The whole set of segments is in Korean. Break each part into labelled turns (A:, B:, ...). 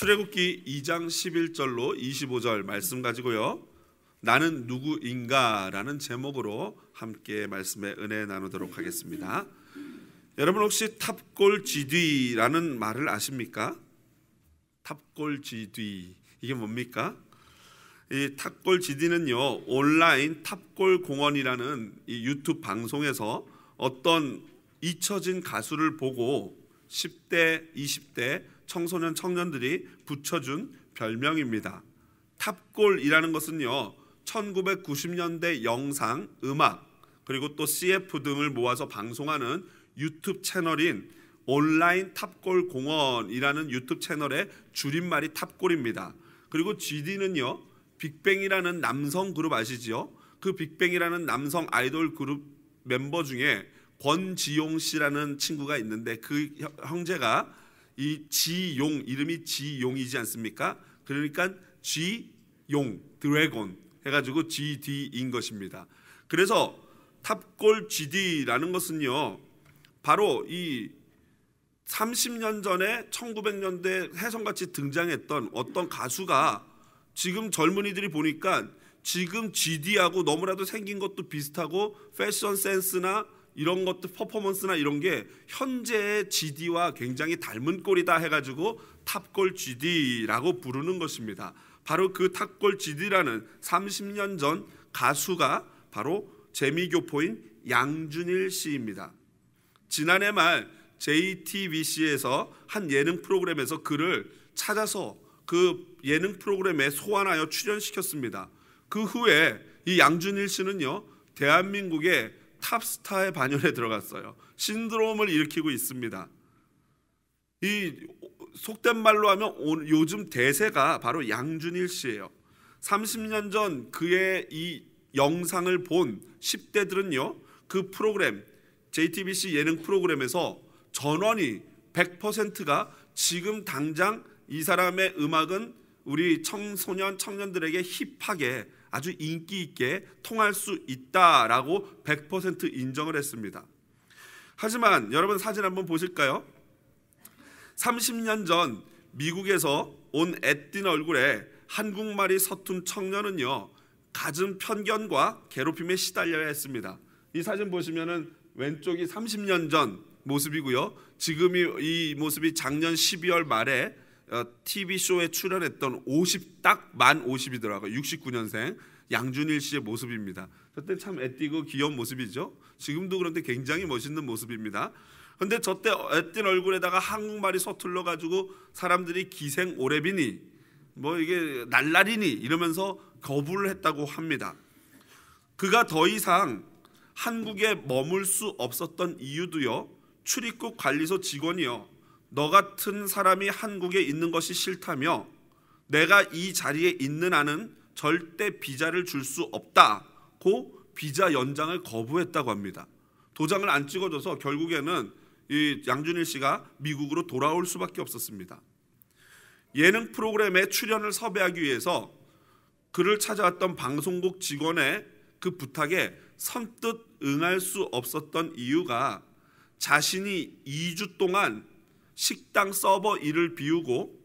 A: 출애굽기 2장 11절로 25절 말씀 가지고요. 나는 누구인가라는 제목으로 함께 말씀의 은혜 나누도록 하겠습니다. 여러분 혹시 탑골 GD라는 말을 아십니까? 탑골 GD 이게 뭡니까? 이 탑골 GD는요 온라인 탑골 공원이라는 유튜브 방송에서 어떤 잊혀진 가수를 보고 10대, 20대 청소년 청년들이 붙여준 별명입니다. 탑골이라는 것은요. 1990년대 영상, 음악, 그리고 또 CF 등을 모아서 방송하는 유튜브 채널인 온라인 탑골 공원이라는 유튜브 채널의 줄임말이 탑골입니다. 그리고 GD는요. 빅뱅이라는 남성 그룹 아시지요? 그 빅뱅이라는 남성 아이돌 그룹 멤버 중에 권지용 씨라는 친구가 있는데 그 형제가 이 지용 이름이 지용이지 않습니까? 그러니까 지용 드래곤 해가지고 GD인 것입니다. 그래서 탑골 GD라는 것은요 바로 이 30년 전에 1900년대 해성같이 등장했던 어떤 가수가 지금 젊은이들이 보니까 지금 GD하고 너무나도 생긴 것도 비슷하고 패션 센스나 이런 것도 퍼포먼스나 이런 게 현재의 GD와 굉장히 닮은 꼴이다 해가지고 탑골 GD라고 부르는 것입니다. 바로 그 탑골 GD라는 30년 전 가수가 바로 재미교포인 양준일 씨입니다. 지난해 말 JTBC에서 한 예능 프로그램에서 그를 찾아서 그 예능 프로그램에 소환하여 출연시켰습니다. 그 후에 이 양준일 씨는요 대한민국의 탑스타의 반열에 들어갔어요. 신드롬을 일으키고 있습니다. 이 속된 말로 하면 요즘 대세가 바로 양준일 씨예요. 30년 전 그의 이 영상을 본 10대들은요. 그 프로그램 JTBC 예능 프로그램에서 전원이 100%가 지금 당장 이 사람의 음악은 우리 청소년 청년들에게 힙하게 아주 인기 있게 통할 수 있다라고 100% 인정을 했습니다. 하지만 여러분 사진 한번 보실까요? 30년 전 미국에서 온 앳딘 얼굴에 한국말이 서툰 청년은요 가진 편견과 괴롭힘에 시달려야 했습니다. 이 사진 보시면은 왼쪽이 30년 전 모습이고요. 지금이 이 모습이 작년 12월 말에 어, TV 쇼에 출연했던 50 딱 만 50이더라고요. 69년생 양준일 씨의 모습입니다. 그때 참 애띠고 귀여운 모습이죠. 지금도 그런데 굉장히 멋있는 모습입니다. 근데 저때 애띤 얼굴에다가 한국말이 서툴러 가지고 사람들이 기생 오래비니 뭐 이게 날라리니 이러면서 거부를 했다고 합니다. 그가 더 이상 한국에 머물 수 없었던 이유도요. 출입국 관리소 직원이요. 너 같은 사람이 한국에 있는 것이 싫다며 내가 이 자리에 있는 한은 절대 비자를 줄 수 없다고 비자 연장을 거부했다고 합니다. 도장을 안 찍어줘서 결국에는 이 양준일 씨가 미국으로 돌아올 수밖에 없었습니다. 예능 프로그램에 출연을 섭외하기 위해서 그를 찾아왔던 방송국 직원의 그 부탁에 선뜻 응할 수 없었던 이유가 자신이 2주 동안 식당 서버 일을 비우고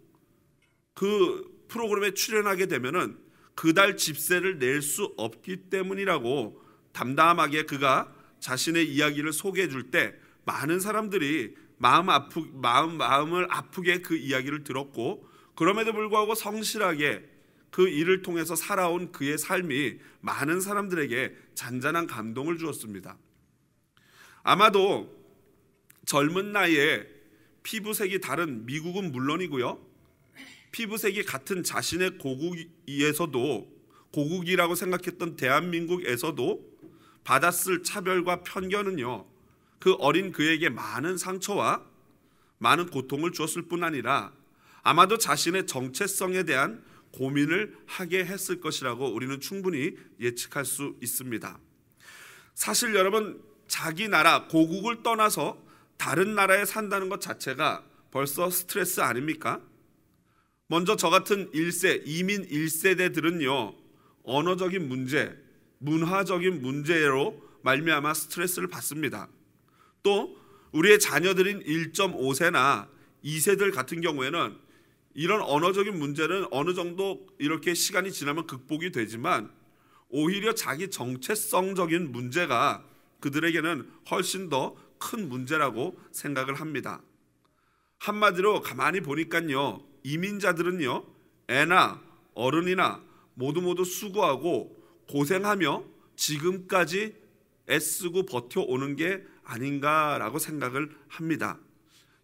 A: 그 프로그램에 출연하게 되면은 그달 집세를 낼 수 없기 때문이라고 담담하게 그가 자신의 이야기를 소개해 줄 때 많은 사람들이 마음 아프 마음 마음을 아프게 그 이야기를 들었고 그럼에도 불구하고 성실하게 그 일을 통해서 살아온 그의 삶이 많은 사람들에게 잔잔한 감동을 주었습니다. 아마도 젊은 나이에 피부색이 다른 미국은 물론이고요. 피부색이 같은 자신의 고국에서도 고국이라고 생각했던 대한민국에서도 받았을 차별과 편견은요. 그 어린 그에게 많은 상처와 많은 고통을 주었을 뿐 아니라 아마도 자신의 정체성에 대한 고민을 하게 했을 것이라고 우리는 충분히 예측할 수 있습니다. 사실 여러분 자기 나라 고국을 떠나서 다른 나라에 산다는 것 자체가 벌써 스트레스 아닙니까? 먼저 저 같은 1세 이민 1세대들은요. 언어적인 문제, 문화적인 문제로 말미암아 스트레스를 받습니다. 또 우리의 자녀들인 1.5세나 2세들 같은 경우에는 이런 언어적인 문제는 어느 정도 이렇게 시간이 지나면 극복이 되지만 오히려 자기 정체성적인 문제가 그들에게는 훨씬 더큰 문제라고 생각을 합니다. 한마디로 가만히 보니까요. 이민자들은요. 애나 어른이나 모두 모두 수고하고 고생하며 지금까지 애쓰고 버텨오는 게 아닌가라고 생각을 합니다.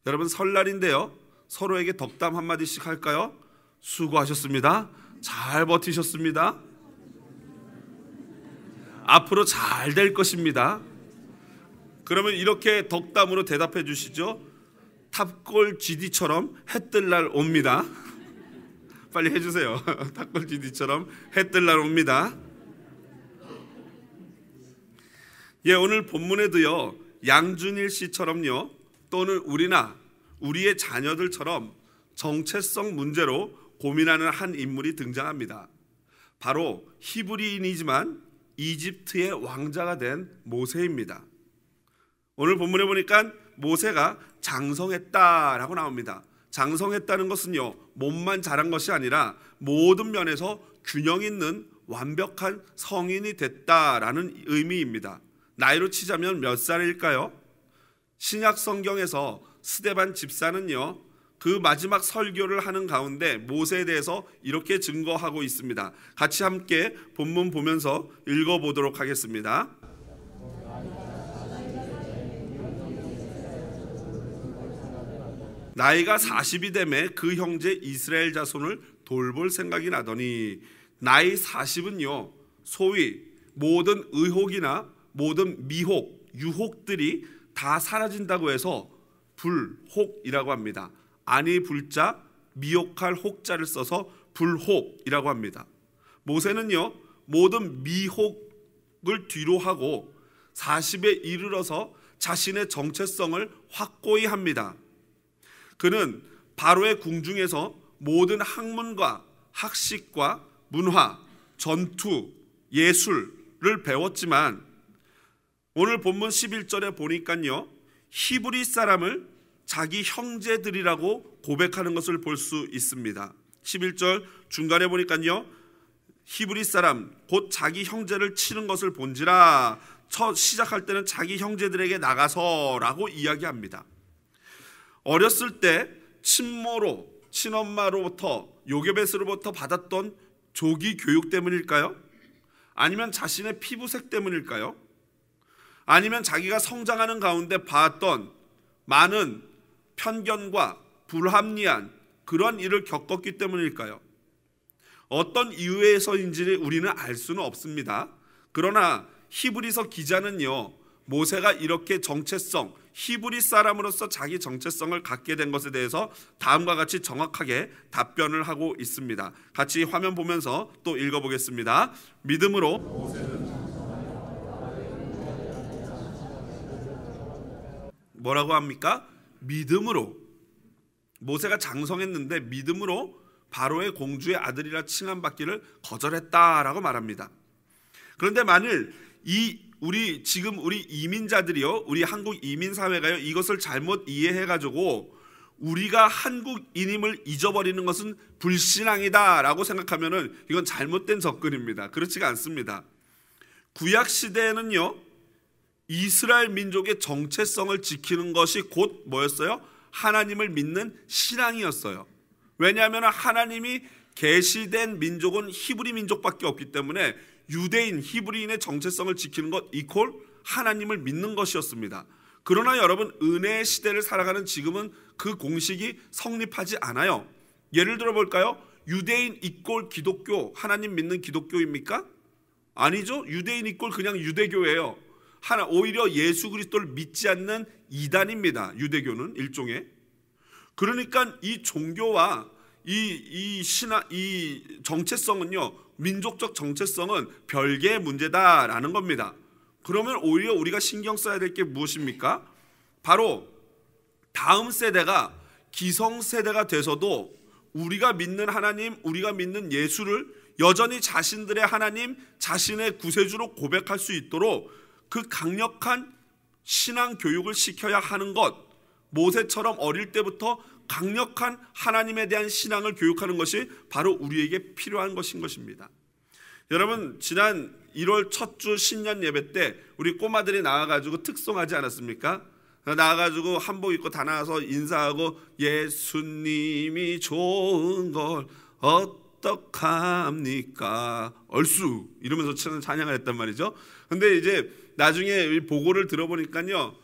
A: 여러분 설날인데요. 서로에게 덕담 한마디씩 할까요? 수고하셨습니다. 잘 버티셨습니다. 앞으로 잘 될 것입니다. 그러면 이렇게 덕담으로 대답해 주시죠. 탑골 GD처럼 해뜰날 옵니다. 빨리 해주세요. 탑골 GD처럼 해뜰날 옵니다. 예, 오늘 본문에도요. 양준일 씨처럼요. 또는 우리나 우리의 자녀들처럼 정체성 문제로 고민하는 한 인물이 등장합니다. 바로 히브리인이지만 이집트의 왕자가 된 모세입니다. 오늘 본문에 보니까 모세가 장성했다라고 나옵니다. 장성했다는 것은요, 몸만 자란 것이 아니라 모든 면에서 균형 있는 완벽한 성인이 됐다라는 의미입니다. 나이로 치자면 몇 살일까요? 신약 성경에서 스데반 집사는요, 그 마지막 설교를 하는 가운데 모세에 대해서 이렇게 증거하고 있습니다. 같이 함께 본문 보면서 읽어보도록 하겠습니다. 나이가 40이 되매 그 형제 이스라엘 자손을 돌볼 생각이 나더니 나이 40은요 소위 모든 의혹이나 모든 미혹, 유혹들이 다 사라진다고 해서 불혹이라고 합니다. 아니 불자 미혹할 혹자를 써서 불혹이라고 합니다. 모세는요 모든 미혹을 뒤로 하고 40에 이르러서 자신의 정체성을 확고히 합니다. 그는 바로의 궁중에서 모든 학문과 학식과 문화, 전투, 예술을 배웠지만 오늘 본문 11절에 보니까요. 히브리 사람을 자기 형제들이라고 고백하는 것을 볼 수 있습니다. 11절 중간에 보니까요. 히브리 사람 곧 자기 형제를 치는 것을 본지라 첫 시작할 때는 자기 형제들에게 나가서라고 이야기합니다. 어렸을 때 친모로 친엄마로부터 요괴배스로부터 받았던 조기 교육 때문일까요? 아니면 자신의 피부색 때문일까요? 아니면 자기가 성장하는 가운데 봤던 많은 편견과 불합리한 그런 일을 겪었기 때문일까요? 어떤 이유에서인지 우리는 알 수는 없습니다. 그러나 히브리서 기자는요, 모세가 이렇게 정체성, 히브리 사람으로서 자기 정체성을 갖게 된 것에 대해서 다음과 같이 정확하게 답변을 하고 있습니다. 같이 화면 보면서 또 읽어보겠습니다. 믿음으로 뭐라고 합니까? 믿음으로 모세가 장성했는데 믿음으로 바로의 공주의 아들이라 칭함받기를 거절했다라고 말합니다. 그런데 만일 이 우리 지금 우리 이민자들이요, 우리 한국 이민 사회가요 이것을 잘못 이해해 가지고 우리가 한국인임을 잊어버리는 것은 불신앙이다라고 생각하면은 이건 잘못된 접근입니다. 그렇지가 않습니다. 구약 시대에는요 이스라엘 민족의 정체성을 지키는 것이 곧 뭐였어요? 하나님을 믿는 신앙이었어요. 왜냐하면 하나님이 계시된 민족은 히브리 민족밖에 없기 때문에 유대인 히브리인의 정체성을 지키는 것이콜 하나님을 믿는 것이었습니다. 그러나 여러분 은혜의 시대를 살아가는 지금은 그 공식이 성립하지 않아요. 예를 들어 볼까요? 유대인 이꼴 기독교 하나님 믿는 기독교입니까? 아니죠. 유대인 이꼴 그냥 유대교예요. 하나 오히려 예수 그리스도를 믿지 않는 이단입니다. 유대교는 일종의 그러니까 이 종교와 이 이 신화 이 정체성은요 민족적 정체성은 별개의 문제다라는 겁니다. 그러면 오히려 우리가 신경 써야 될 게 무엇입니까? 바로 다음 세대가 기성 세대가 돼서도 우리가 믿는 하나님, 우리가 믿는 예수를 여전히 자신들의 하나님, 자신의 구세주로 고백할 수 있도록 그 강력한 신앙 교육을 시켜야 하는 것, 모세처럼 어릴 때부터 강력한 하나님에 대한 신앙을 교육하는 것이 바로 우리에게 필요한 것인 것입니다. 여러분 지난 1월 첫 주 신년 예배 때 우리 꼬마들이 나와가지고 특송하지 않았습니까? 나와가지고 한복 입고 다 나와서 인사하고 예수님이 좋은 걸 어떡합니까? 얼쑤 이러면서 찬양을 했단 말이죠. 근데 이제 나중에 보고를 들어보니까요,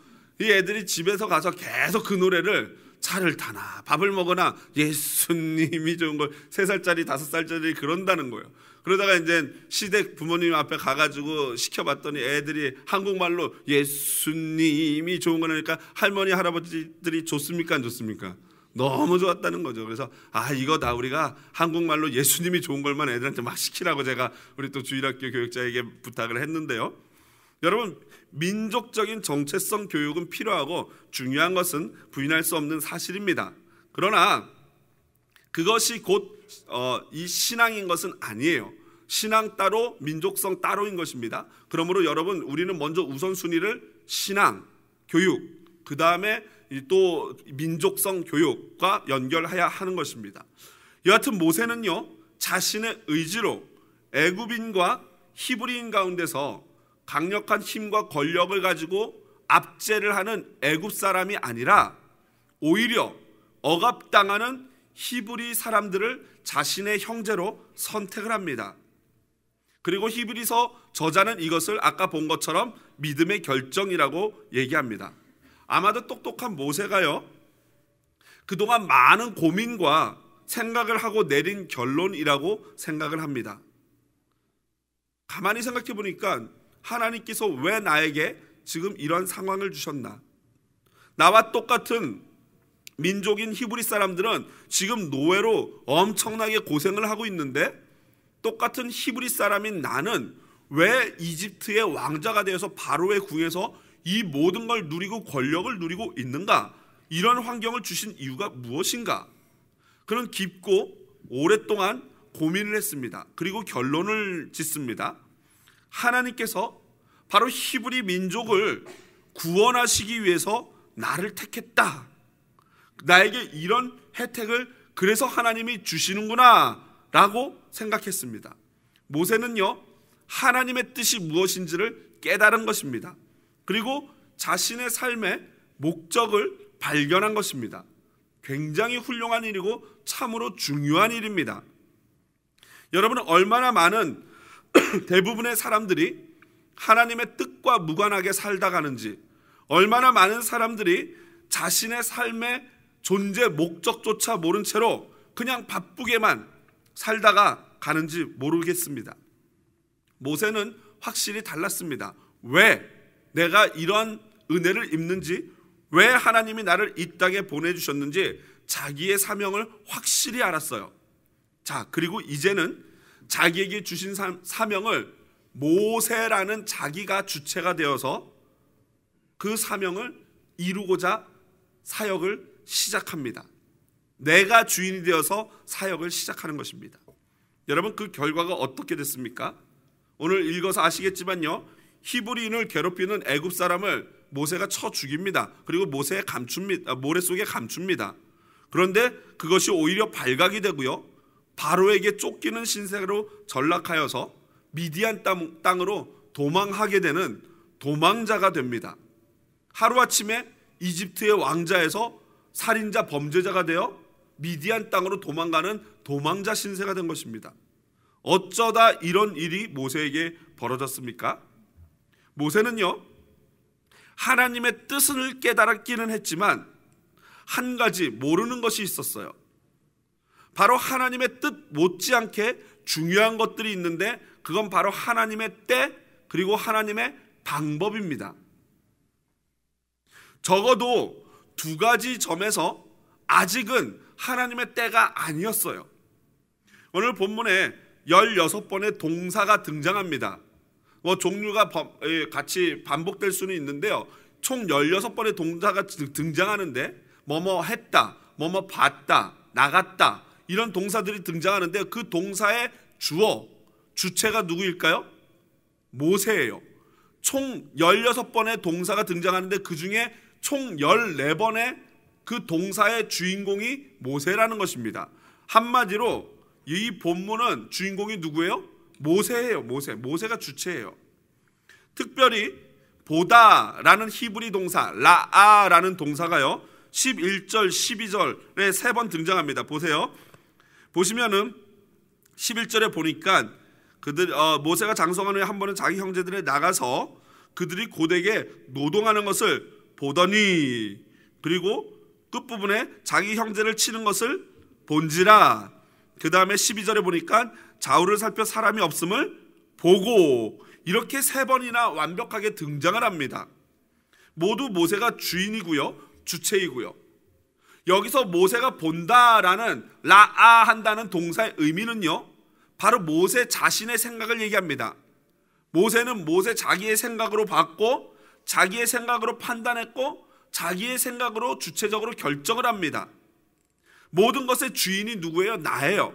A: 이 애들이 집에서 가서 계속 그 노래를 차를 타나 밥을 먹거나 예수님이 좋은 걸 세 살짜리 다섯 살짜리 그런다는 거예요. 그러다가 이제 시댁 부모님 앞에 가가지고 시켜봤더니 애들이 한국말로 예수님이 좋은 거니까 할머니 할아버지들이 좋습니까 안 좋습니까? 너무 좋았다는 거죠. 그래서 아 이거 다 우리가 한국말로 예수님이 좋은 걸만 애들한테 막 시키라고 제가 우리 또 주일학교 교육자에게 부탁을 했는데요. 여러분 민족적인 정체성 교육은 필요하고 중요한 것은 부인할 수 없는 사실입니다. 그러나 그것이 곧이 어, 신앙인 것은 아니에요. 신앙 따로 민족성 따로인 것입니다. 그러므로 여러분 우리는 먼저 우선순위를 신앙, 교육, 그 다음에 또 민족성 교육과 연결해야 하는 것입니다. 여하튼 모세는요 자신의 의지로 애굽인과 히브리인 가운데서 강력한 힘과 권력을 가지고 압제를 하는 애굽 사람이 아니라 오히려 억압당하는 히브리 사람들을 자신의 형제로 선택을 합니다. 그리고 히브리서 저자는 이것을 아까 본 것처럼 믿음의 결정이라고 얘기합니다. 아마도 똑똑한 모세가요. 그동안 많은 고민과 생각을 하고 내린 결론이라고 생각을 합니다. 가만히 생각해 보니까 하나님께서 왜 나에게 지금 이런 상황을 주셨나? 나와 똑같은 민족인 히브리 사람들은 지금 노예로 엄청나게 고생을 하고 있는데 똑같은 히브리 사람인 나는 왜 이집트의 왕자가 되어서 바로의 궁에서 이 모든 걸 누리고 권력을 누리고 있는가? 이런 환경을 주신 이유가 무엇인가? 그는 깊고 오랫동안 고민을 했습니다. 그리고 결론을 짓습니다. 하나님께서 바로 히브리 민족을 구원하시기 위해서 나를 택했다. 나에게 이런 혜택을 그래서 하나님이 주시는구나 라고 생각했습니다. 모세는요, 하나님의 뜻이 무엇인지를 깨달은 것입니다. 그리고 자신의 삶의 목적을 발견한 것입니다. 굉장히 훌륭한 일이고 참으로 중요한 일입니다. 여러분, 얼마나 많은 대부분의 사람들이 하나님의 뜻과 무관하게 살다 가는지 얼마나 많은 사람들이 자신의 삶의 존재 목적조차 모른 채로 그냥 바쁘게만 살다가 가는지 모르겠습니다. 모세는 확실히 달랐습니다. 왜 내가 이런 은혜를 입는지, 왜 하나님이 나를 이 땅에 보내주셨는지 자기의 사명을 확실히 알았어요. 자, 그리고 이제는 자기에게 주신 사명을 모세라는 자기가 주체가 되어서 그 사명을 이루고자 사역을 시작합니다. 내가 주인이 되어서 사역을 시작하는 것입니다. 여러분 그 결과가 어떻게 됐습니까? 오늘 읽어서 아시겠지만요. 히브리인을 괴롭히는 애굽 사람을 모세가 쳐 죽입니다. 그리고 모세의 감춥니다. 아, 모래 속에 감춥니다. 그런데 그것이 오히려 발각이 되고요. 바로에게 쫓기는 신세로 전락하여서 미디안 땅으로 도망하게 되는 도망자가 됩니다. 하루아침에 이집트의 왕자에서 살인자 범죄자가 되어 미디안 땅으로 도망가는 도망자 신세가 된 것입니다. 어쩌다 이런 일이 모세에게 벌어졌습니까? 모세는요, 하나님의 뜻을 깨달았기는 했지만, 한 가지 모르는 것이 있었어요. 바로 하나님의 뜻 못지않게 중요한 것들이 있는데 그건 바로 하나님의 때 그리고 하나님의 방법입니다. 적어도 두 가지 점에서 아직은 하나님의 때가 아니었어요. 오늘 본문에 16번의 동사가 등장합니다. 뭐 종류가 예, 같이 반복될 수는 있는데요. 총 16번의 동사가 등장하는데 뭐뭐 했다, 뭐뭐 봤다, 나갔다, 이런 동사들이 등장하는데 그 동사의 주어, 주체가 누구일까요? 모세예요. 총 16번의 동사가 등장하는데 그 중에 총 14번의 그 동사의 주인공이 모세라는 것입니다. 한마디로 이 본문은 주인공이 누구예요? 모세예요. 모세. 모세가 주체예요. 특별히 보다라는 히브리 동사 라아라는 동사가요. 11절, 12절에 세 번 등장합니다. 보세요. 보시면은 11절에 보니까 그들 어, 모세가 장성한 후에 한 번은 자기 형제들에 나가서 그들이 고대게 노동하는 것을 보더니 그리고 끝부분에 자기 형제를 치는 것을 본지라 그 다음에 12절에 보니까 좌우를 살펴 사람이 없음을 보고 이렇게 세 번이나 완벽하게 등장을 합니다. 모두 모세가 주인이고요. 주체이고요. 여기서 모세가 본다라는 라아 한다는 동사의 의미는요. 바로 모세 자신의 생각을 얘기합니다. 모세는 모세 자기의 생각으로 봤고 자기의 생각으로 판단했고 자기의 생각으로 주체적으로 결정을 합니다. 모든 것의 주인이 누구예요? 나예요.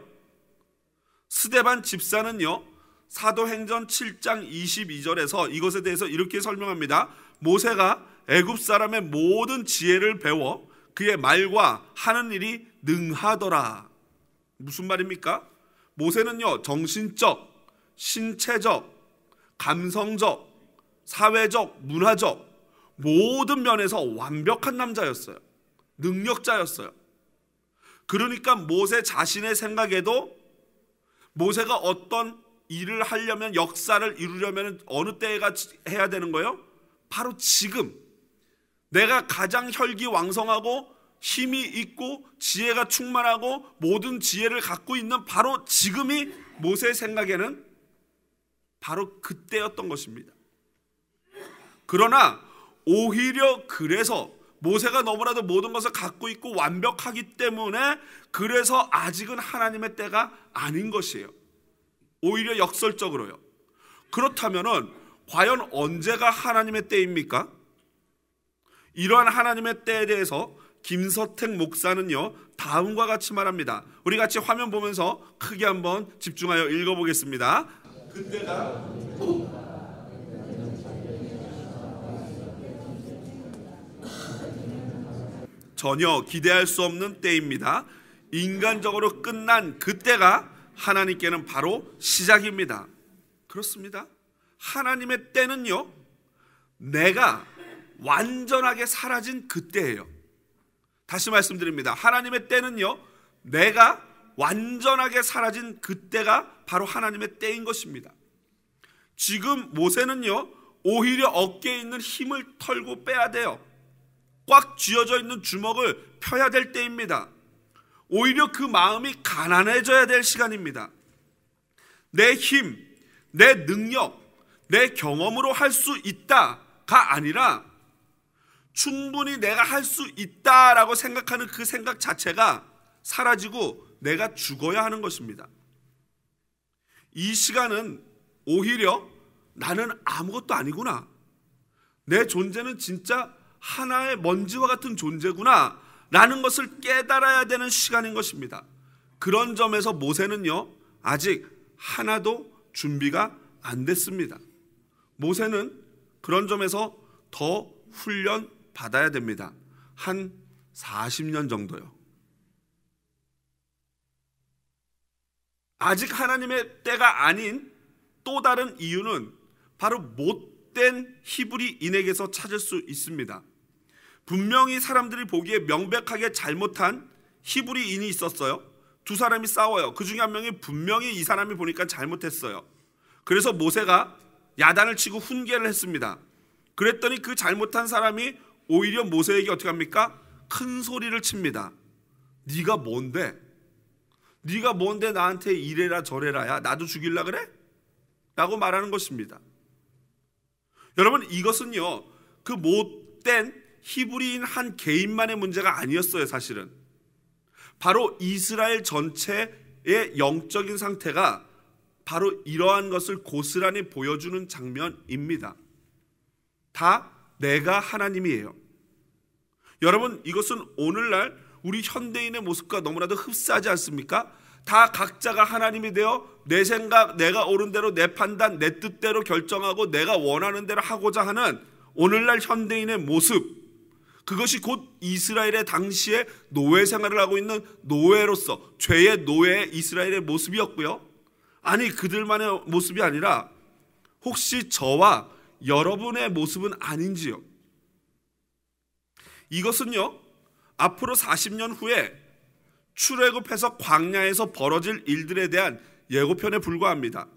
A: 스데반 집사는요. 사도행전 7장 22절에서 이것에 대해서 이렇게 설명합니다. 모세가 애굽 사람의 모든 지혜를 배워 그의 말과 하는 일이 능하더라. 무슨 말입니까? 모세는요, 정신적, 신체적, 감성적, 사회적, 문화적, 모든 면에서 완벽한 남자였어요. 능력자였어요. 그러니까 모세 자신의 생각에도 모세가 어떤 일을 하려면 역사를 이루려면 어느 때가 해야 되는 거예요? 바로 지금 내가 가장 혈기 왕성하고 힘이 있고 지혜가 충만하고 모든 지혜를 갖고 있는 바로 지금이 모세 생각에는 바로 그때였던 것입니다. 그러나 오히려 그래서 모세가 너무나도 모든 것을 갖고 있고 완벽하기 때문에 그래서 아직은 하나님의 때가 아닌 것이에요. 오히려 역설적으로요. 그렇다면은 과연 언제가 하나님의 때입니까? 이러한 하나님의 때에 대해서 김서택 목사는요 다음과 같이 말합니다. 우리 같이 화면 보면서 크게 한번 집중하여 읽어보겠습니다. 그때가 전혀 기대할 수 없는 때입니다. 인간적으로 끝난 그때가 하나님께는 바로 시작입니다. 그렇습니다. 하나님의 때는요, 내가 완전하게 사라진 그때예요. 다시 말씀드립니다. 하나님의 때는요, 내가 완전하게 사라진 그때가 바로 하나님의 때인 것입니다. 지금 모세는요, 오히려 어깨에 있는 힘을 털고 빼야 돼요. 꽉 쥐어져 있는 주먹을 펴야 될 때입니다. 오히려 그 마음이 가난해져야 될 시간입니다. 내 힘, 내 능력, 내 경험으로 할 수 있다가 아니라 충분히 내가 할 수 있다라고 생각하는 그 생각 자체가 사라지고 내가 죽어야 하는 것입니다. 이 시간은 오히려 나는 아무것도 아니구나. 내 존재는 진짜 하나의 먼지와 같은 존재구나. 라는 것을 깨달아야 되는 시간인 것입니다. 그런 점에서 모세는요, 아직 하나도 준비가 안 됐습니다. 모세는 그런 점에서 더 훈련 받아야 됩니다. 한 40년 정도요. 아직 하나님의 때가 아닌 또 다른 이유는 바로 못된 히브리인에게서 찾을 수 있습니다. 분명히 사람들이 보기에 명백하게 잘못한 히브리인이 있었어요. 두 사람이 싸워요. 그 중에 한 명이 분명히 이 사람이 보니까 잘못했어요. 그래서 모세가 야단을 치고 훈계를 했습니다. 그랬더니 그 잘못한 사람이 오히려 모세에게 어떻게 합니까? 큰 소리를 칩니다. 네가 뭔데? 네가 뭔데 나한테 이래라 저래라야 나도 죽일라 그래? 라고 말하는 것입니다. 여러분 이것은요 그 못된 히브리인 한 개인만의 문제가 아니었어요 사실은 바로 이스라엘 전체의 영적인 상태가 바로 이러한 것을 고스란히 보여주는 장면입니다. 다 내가 하나님이에요. 여러분, 이것은 오늘날 우리 현대인의 모습과 너무나도 흡사하지 않습니까? 다 각자가 하나님이 되어 내 생각, 내가 옳은 대로 내 판단, 내 뜻대로 결정하고 내가 원하는 대로 하고자 하는 오늘날 현대인의 모습. 그것이 곧 이스라엘의 당시에 노예 생활을 하고 있는 노예로서 죄의 노예 이스라엘의 모습이었고요. 아니 그들만의 모습이 아니라 혹시 저와 여러분의 모습은 아닌지요. 이것은요, 앞으로 40년 후에 출애굽해서 광야에서 벌어질 일들에 대한 예고편에 불과합니다.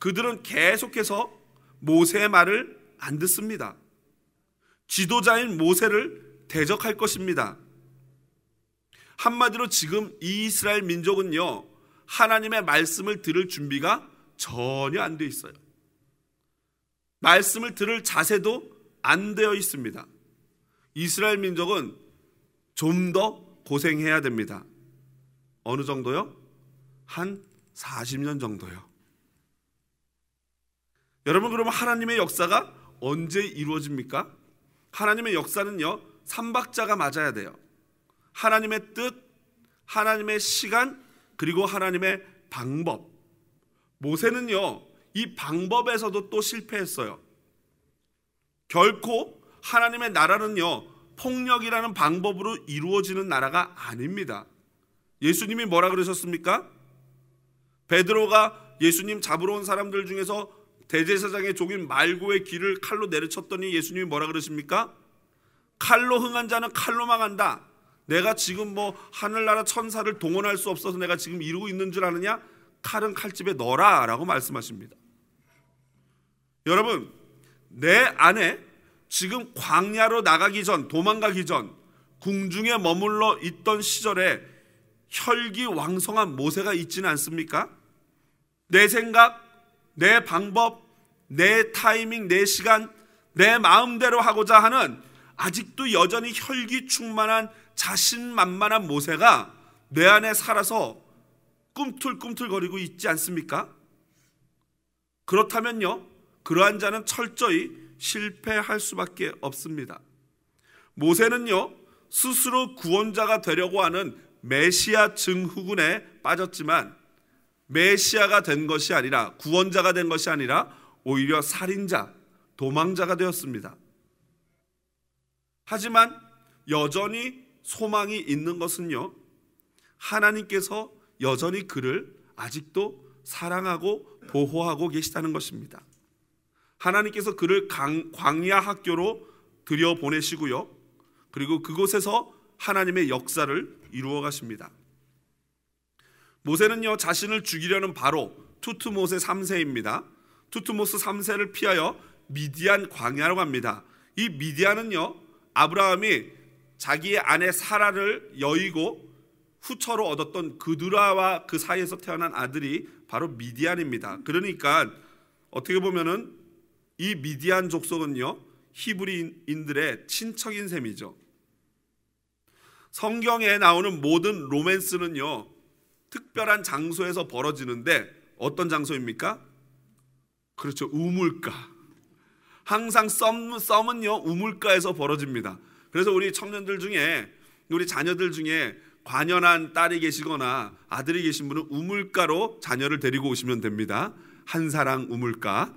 A: 그들은 계속해서 모세의 말을 안 듣습니다. 지도자인 모세를 대적할 것입니다. 한마디로 지금 이 이스라엘 민족은요, 하나님의 말씀을 들을 준비가 전혀 안 돼 있어요. 말씀을 들을 자세도 안 되어 있습니다. 이스라엘 민족은 좀 더 고생해야 됩니다. 어느 정도요? 한 40년 정도요. 여러분 그러면 하나님의 역사가 언제 이루어집니까? 하나님의 역사는요. 삼박자가 맞아야 돼요. 하나님의 뜻, 하나님의 시간, 그리고 하나님의 방법. 모세는요. 이 방법에서도 또 실패했어요. 결코 하나님의 나라는요, 폭력이라는 방법으로 이루어지는 나라가 아닙니다. 예수님이 뭐라 그러셨습니까? 베드로가 예수님 잡으러 온 사람들 중에서 대제사장의 종인 말고의 귀를 칼로 내려쳤더니 예수님이 뭐라 그러십니까? 칼로 흥한 자는 칼로 망한다. 내가 지금 뭐 하늘나라 천사를 동원할 수 없어서 내가 지금 이루고 있는 줄 아느냐? 칼은 칼집에 넣어라 라고 말씀하십니다. 여러분 내 안에 지금 광야로 나가기 전 도망가기 전 궁중에 머물러 있던 시절에 혈기 왕성한 모세가 있지는 않습니까? 내 생각, 내 방법, 내 타이밍, 내 시간, 내 마음대로 하고자 하는 아직도 여전히 혈기 충만한 자신만만한 모세가 내 안에 살아서 꿈틀꿈틀거리고 있지 않습니까? 그렇다면요. 그러한 자는 철저히 실패할 수밖에 없습니다. 모세는요, 스스로 구원자가 되려고 하는 메시아 증후군에 빠졌지만 메시아가 된 것이 아니라 구원자가 된 것이 아니라 오히려 살인자, 도망자가 되었습니다. 하지만 여전히 소망이 있는 것은요. 하나님께서 여전히 그를 아직도 사랑하고 보호하고 계시다는 것입니다. 하나님께서 그를 강, 광야 학교로 들여 보내시고요. 그리고 그곳에서 하나님의 역사를 이루어 가십니다. 모세는요 자신을 죽이려는 바로 투트모세 3세입니다. 투트모스 3세를 피하여 미디안 광야로 갑니다. 이 미디안은요 아브라함이 자기의 아내 사라를 여의고 후처로 얻었던 그누라와 그 사이에서 태어난 아들이 바로 미디안입니다. 그러니까 어떻게 보면은 이 미디안 족속은요 히브리인들의 친척인 셈이죠. 성경에 나오는 모든 로맨스는요 특별한 장소에서 벌어지는데 어떤 장소입니까? 그렇죠 우물가. 항상 썸, 썸은요 우물가에서 벌어집니다. 그래서 우리 청년들 중에 우리 자녀들 중에 관연한 딸이 계시거나 아들이 계신 분은 우물가로 자녀를 데리고 오시면 됩니다. 한사랑 우물가.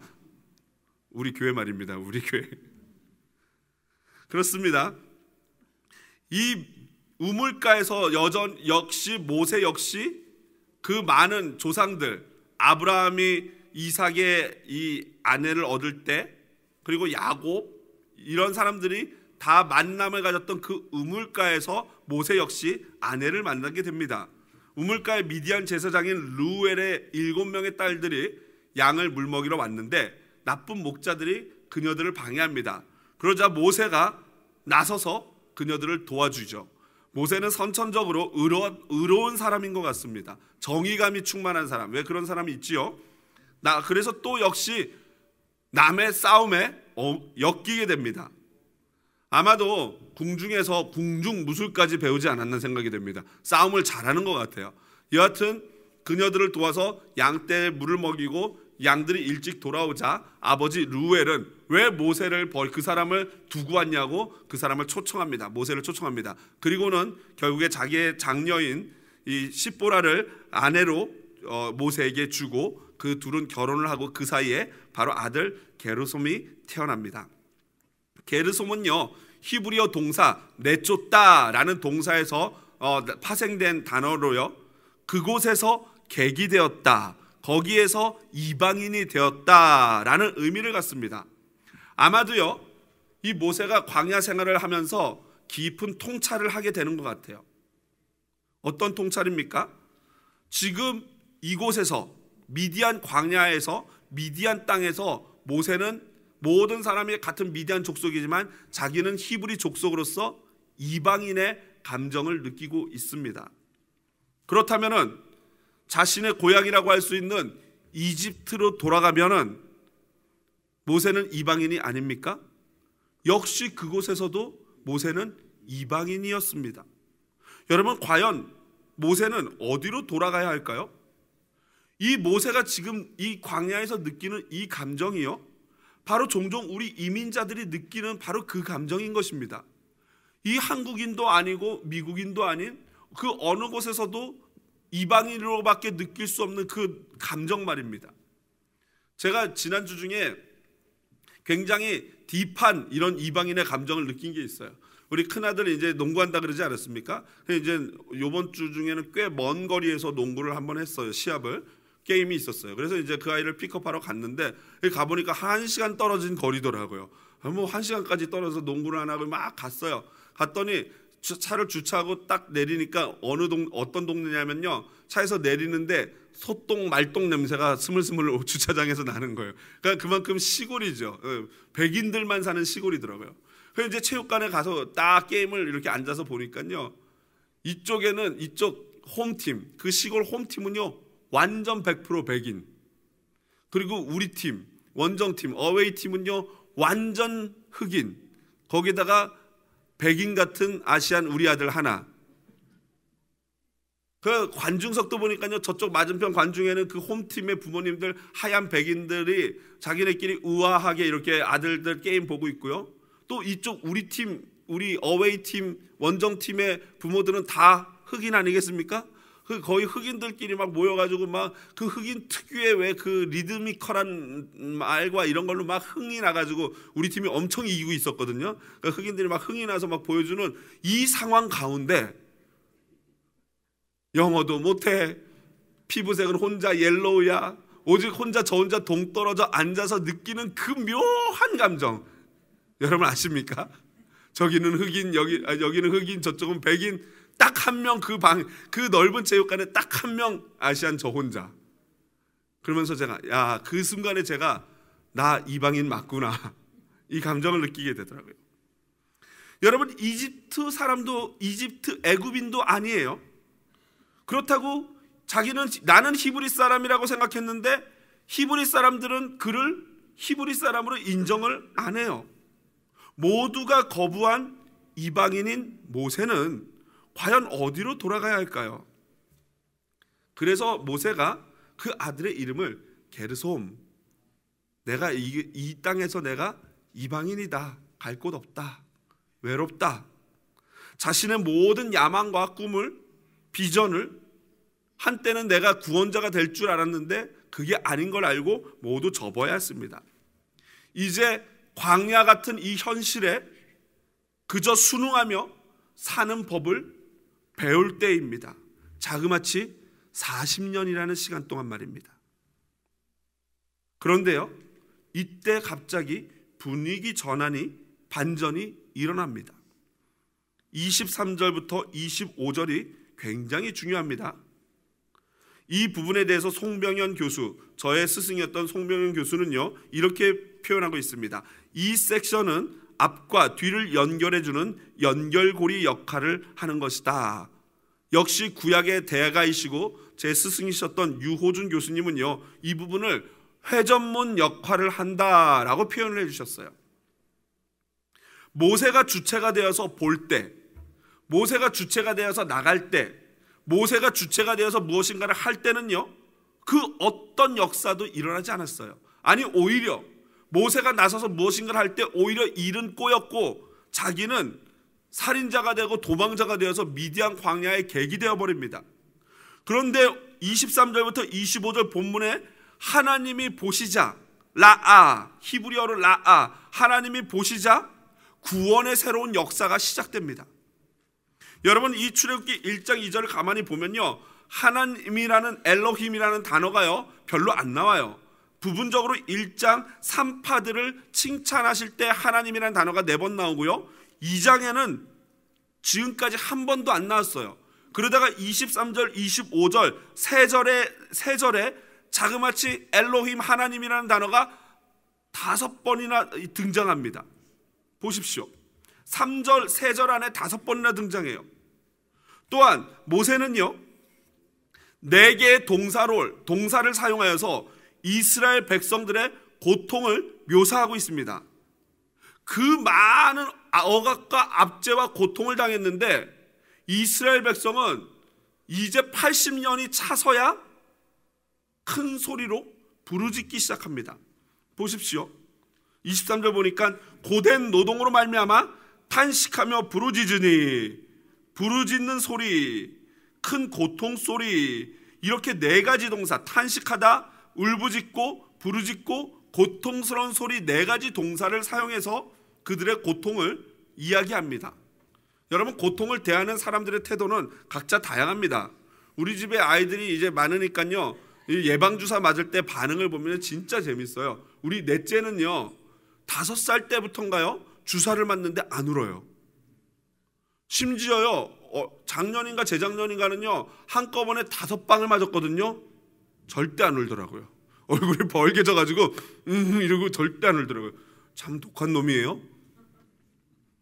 A: 우리 교회 말입니다. 우리 교회. 그렇습니다. 이 우물가에서 여전 역시 모세 역시 그 많은 조상들 아브라함이 이삭의 이 아내를 얻을 때 그리고 야곱 이런 사람들이 다 만남을 가졌던 그 우물가에서 모세 역시 아내를 만나게 됩니다. 우물가의 미디안 제사장인 루엘의 일곱 명의 딸들이 양을 물먹이러 왔는데 나쁜 목자들이 그녀들을 방해합니다. 그러자 모세가 나서서 그녀들을 도와주죠. 모세는 선천적으로 의로, 의로운 사람인 것 같습니다. 정의감이 충만한 사람. 왜 그런 사람이 있지요? 나 그래서 또 역시 남의 싸움에 어, 엮이게 됩니다. 아마도 궁중에서 궁중 무술까지 배우지 않았나 생각이 됩니다. 싸움을 잘하는 것 같아요. 여하튼 그녀들을 도와서 양떼 물을 먹이고 양들이 일찍 돌아오자 아버지 루엘은 왜 모세를 벌 그 사람을 두고 왔냐고 그 사람을 초청합니다. 모세를 초청합니다. 그리고는 결국에 자기의 장녀인 이 시보라를 아내로 어, 모세에게 주고 그 둘은 결혼을 하고 그 사이에 바로 아들 게르솜이 태어납니다. 게르솜은요 히브리어 동사 내쫓다라는 동사에서 어, 파생된 단어로요 그곳에서 계기되었다 거기에서 이방인이 되었다라는 의미를 갖습니다. 아마도요, 이 모세가 광야 생활을 하면서 깊은 통찰을 하게 되는 것 같아요. 어떤 통찰입니까? 지금 이곳에서 미디안 광야에서 미디안 땅에서 모세는 모든 사람이 같은 미디안 족속이지만 자기는 히브리 족속으로서 이방인의 감정을 느끼고 있습니다. 그렇다면은 자신의 고향이라고 할 수 있는 이집트로 돌아가면은 모세는 이방인이 아닙니까? 역시 그곳에서도 모세는 이방인이었습니다. 여러분 과연 모세는 어디로 돌아가야 할까요? 이 모세가 지금 이 광야에서 느끼는 이 감정이요. 바로 종종 우리 이민자들이 느끼는 바로 그 감정인 것입니다. 이 한국인도 아니고 미국인도 아닌 그 어느 곳에서도 이방인으로밖에 느낄 수 없는 그 감정 말입니다. 제가 지난주 중에 굉장히 딥한 이런 이방인의 감정을 느낀 게 있어요. 우리 큰아들이 이제 농구한다 그러지 않았습니까? 이제 요번 주 중에는 꽤 먼 거리에서 농구를 한번 했어요. 시합을. 게임이 있었어요. 그래서 이제 그 아이를 픽업하러 갔는데 가보니까 한 시간 떨어진 거리더라고요. 뭐 한 시간까지 떨어져서 농구를 안 하고 막 갔어요. 갔더니 차를 주차하고 딱 내리니까 어느 동 어떤 동네냐면요 차에서 내리는데 소똥 말똥 냄새가 스물스물 주차장에서 나는 거예요. 그러니까 그만큼 시골이죠. 어, 백인들만 사는 시골이더라고요. 그래서 이제 체육관에 가서 딱 게임을 이렇게 앉아서 보니까요 이쪽에는 이쪽 홈팀 그 시골 홈팀은요 완전 100% 백인 그리고 우리 팀 원정 팀 어웨이 팀은요 완전 흑인 거기다가 백인 같은 아시안 우리 아들 하나. 그 관중석도 보니까요, 저쪽 맞은편 관중에는 그 홈팀의 부모님들, 하얀 백인들이 자기네끼리 우아하게 이렇게 아들들 게임 보고 있고요. 또 이쪽 우리 팀, 우리 어웨이 팀, 원정 팀의 부모들은 다 흑인 아니겠습니까? 그 거의 흑인들끼리 막 모여가지고 막 그 흑인 특유의 왜 그 리드미컬한 말과 이런 걸로 막 흥이 나가지고 우리 팀이 엄청 이기고 있었거든요. 그러니까 흑인들이 막 흥이 나서 막 보여주는 이 상황 가운데 영어도 못해 피부색은 혼자 옐로우야 오직 혼자 저 혼자 동떨어져 앉아서 느끼는 그 묘한 감정 여러분 아십니까? 저기는 흑인 여기 아, 여기는 흑인 저쪽은 백인 딱한명그 방, 그 넓은 체육관에 딱 한 명 아시안 저 혼자. 그러면서 제가, 야, 그 순간에 제가 나 이방인 맞구나. 이 감정을 느끼게 되더라고요. 여러분, 이집트 사람도 이집트 애굽인도 아니에요. 그렇다고 자기는 나는 히브리 사람이라고 생각했는데 히브리 사람들은 그를 히브리 사람으로 인정을 안 해요. 모두가 거부한 이방인인 모세는 과연 어디로 돌아가야 할까요? 그래서 모세가 그 아들의 이름을 게르솜 내가 이, 이 땅에서 내가 이방인이다 갈 곳 없다 외롭다 자신의 모든 야망과 꿈을 비전을 한때는 내가 구원자가 될 줄 알았는데 그게 아닌 걸 알고 모두 접어야 했습니다. 이제 광야 같은 이 현실에 그저 순응하며 사는 법을 배울 때입니다. 자그마치 40년이라는 시간 동안 말입니다. 그런데요, 이때 갑자기 분위기 전환이 반전이 일어납니다. 23절부터 25절이 굉장히 중요합니다. 이 부분에 대해서 송병현 교수, 저의 스승이었던 송병현 교수는요, 이렇게 표현하고 있습니다. 이 섹션은 앞과 뒤를 연결해주는 연결고리 역할을 하는 것이다. 역시 구약의 대가이시고 제 스승이셨던 유호준 교수님은요 이 부분을 회전문 역할을 한다라고 표현을 해주셨어요. 모세가 주체가 되어서 볼 때, 모세가 주체가 되어서 나갈 때, 모세가 주체가 되어서 무엇인가를 할 때는요 그 어떤 역사도 일어나지 않았어요. 아니 오히려 모세가 나서서 무엇인가를 할 때 오히려 일은 꼬였고 자기는 살인자가 되고 도망자가 되어서 미디안 광야의 객이 되어 버립니다. 그런데 23절부터 25절 본문에 하나님이 보시자 라아 히브리어로 라아 하나님이 보시자 구원의 새로운 역사가 시작됩니다. 여러분 이 출애굽기 1장 2절을 가만히 보면요. 하나님이라는 엘로힘이라는 단어가요. 별로 안 나와요. 부분적으로 1장 3파드를 칭찬하실 때 하나님이라는 단어가 네 번 나오고요. 2장에는 지금까지 한 번도 안 나왔어요. 그러다가 23절, 25절, 세절에 세절에 자그마치 엘로힘 하나님이라는 단어가 다섯 번이나 등장합니다. 보십시오. 3절, 3절 안에 다섯 번이나 등장해요. 또한 모세는요. 네 개의 동사를 동사를 사용하여서 이스라엘 백성들의 고통을 묘사하고 있습니다. 그 많은 억압과 압제와 고통을 당했는데 이스라엘 백성은 이제 80년이 차서야 큰 소리로 부르짖기 시작합니다. 보십시오. 23절 보니까 고된 노동으로 말미암아 탄식하며 부르짖으니 부르짖는 소리, 큰 고통 소리 이렇게 네 가지 동사 탄식하다, 울부짖고 부르짖고 고통스러운 소리 네 가지 동사를 사용해서 그들의 고통을 이야기합니다. 여러분 고통을 대하는 사람들의 태도는 각자 다양합니다. 우리 집에 아이들이 이제 많으니까요. 예방 주사 맞을 때 반응을 보면 진짜 재밌어요. 우리 넷째는요. 다섯 살 때부터인가요? 주사를 맞는데 안 울어요. 심지어요. 어, 작년인가 재작년인가는요. 한꺼번에 다섯 방을 맞았거든요. 절대 안 울더라고요. 얼굴이 벌개져 가지고 음 이러고 절대 안 울더라고요. 참 독한 놈이에요.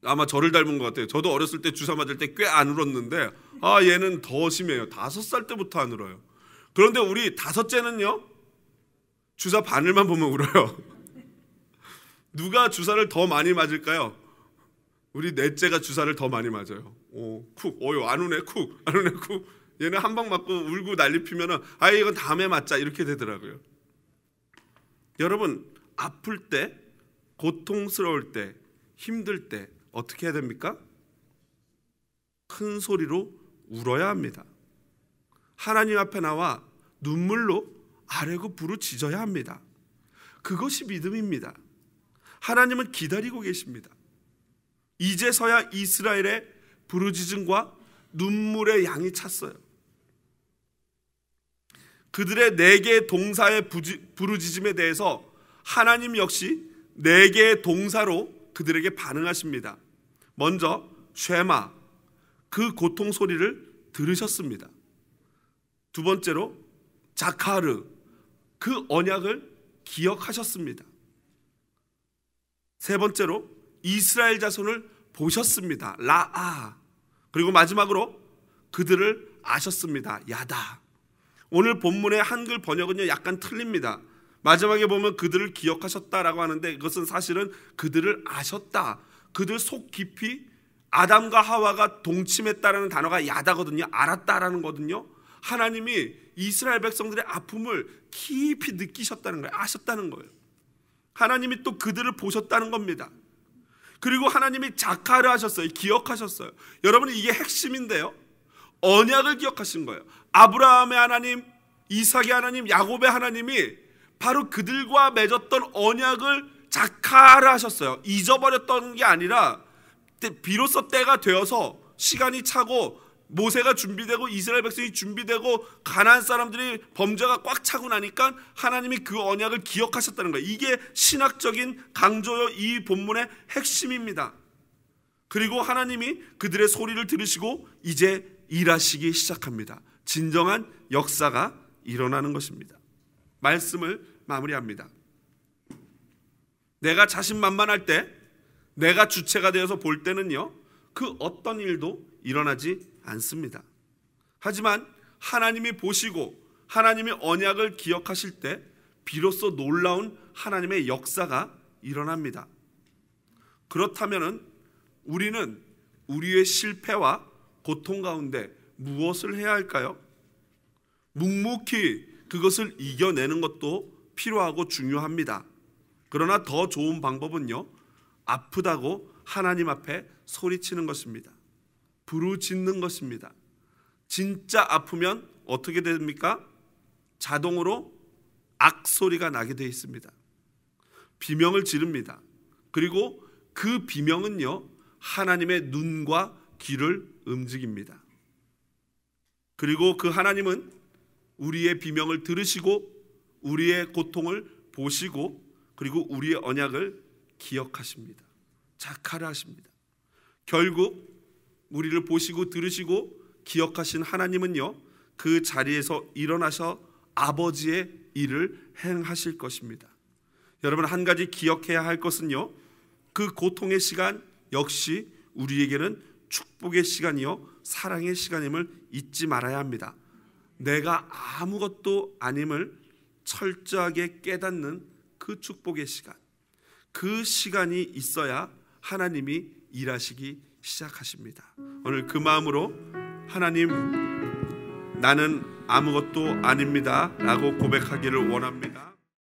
A: 아마 저를 닮은 것 같아요. 저도 어렸을 때 주사 맞을 때 꽤 안 울었는데 아 얘는 더 심해요. 다섯 살 때부터 안 울어요. 그런데 우리 다섯째는요 주사 바늘만 보면 울어요. 누가 주사를 더 많이 맞을까요? 우리 넷째가 주사를 더 많이 맞아요. 오, 쿡, 어유 안 우네 쿡, 안 우네 쿡. 얘는 한 방 맞고 울고 난리 피면은 아 이건 다음에 맞자 이렇게 되더라고요. 여러분 아플 때, 고통스러울 때, 힘들 때 어떻게 해야 됩니까? 큰 소리로 울어야 합니다. 하나님 앞에 나와 눈물로 아뢰고 부르짖어야 합니다. 그것이 믿음입니다. 하나님은 기다리고 계십니다. 이제서야 이스라엘의 부르짖음과 눈물의 양이 찼어요. 그들의 네 개의 동사의 부르짖음에 대해서 하나님 역시 네 개의 동사로 그들에게 반응하십니다. 먼저 쉐마 그 고통 소리를 들으셨습니다. 두 번째로 자카르 그 언약을 기억하셨습니다. 세 번째로 이스라엘 자손을 보셨습니다. 라아. 그리고 마지막으로 그들을 아셨습니다. 야다. 오늘 본문의 한글 번역은요 약간 틀립니다. 마지막에 보면 그들을 기억하셨다라고 하는데 그것은 사실은 그들을 아셨다. 그들 속 깊이 아담과 하와가 동침했다라는 단어가 야다거든요. 알았다라는 거든요. 거 하나님이 이스라엘 백성들의 아픔을 깊이 느끼셨다는 거예요. 아셨다는 거예요. 하나님이 또 그들을 보셨다는 겁니다. 그리고 하나님이 자카르 하셨어요. 기억하셨어요. 여러분 이게 핵심인데요. 언약을 기억하신 거예요. 아브라함의 하나님, 이삭의 하나님, 야곱의 하나님이 바로 그들과 맺었던 언약을 자카라 하셨어요. 잊어버렸던 게 아니라 비로소 때가 되어서 시간이 차고 모세가 준비되고 이스라엘 백성이 준비되고 가나 사람들이 범죄가 꽉 차고 나니까 하나님이 그 언약을 기억하셨다는 거예요. 이게 신학적인 강조요 이 본문의 핵심입니다. 그리고 하나님이 그들의 소리를 들으시고 이제 일하시기 시작합니다. 진정한 역사가 일어나는 것입니다. 말씀을 마무리합니다. 내가 자신만만할 때, 내가 주체가 되어서 볼 때는요, 그 어떤 일도 일어나지 않습니다. 하지만 하나님이 보시고 하나님이 언약을 기억하실 때 비로소 놀라운 하나님의 역사가 일어납니다. 그렇다면 우리는 우리의 실패와 고통 가운데 무엇을 해야 할까요? 묵묵히 그것을 이겨내는 것도 필요하고 중요합니다. 그러나 더 좋은 방법은요. 아프다고 하나님 앞에 소리치는 것입니다. 부르짖는 것입니다. 진짜 아프면 어떻게 됩니까? 자동으로 악소리가 나게 되어 있습니다. 비명을 지릅니다. 그리고 그 비명은요. 하나님의 눈과 귀를 움직입니다. 그리고 그 하나님은 우리의 비명을 들으시고 우리의 고통을 보시고 그리고 우리의 언약을 기억하십니다. 자카라십니다 결국 우리를 보시고 들으시고 기억하신 하나님은요 그 자리에서 일어나서 아버지의 일을 행하실 것입니다. 여러분 한 가지 기억해야 할 것은요 그 고통의 시간 역시 우리에게는 축복의 시간이요 사랑의 시간임을 잊지 말아야 합니다. 내가 아무것도 아님을 철저하게 깨닫는 그 축복의 시간. 그 시간이 있어야 하나님이 일하시기 시작하십니다. 오늘 그 마음으로 하나님 나는 아무것도 아닙니다라고 고백하기를 원합니다.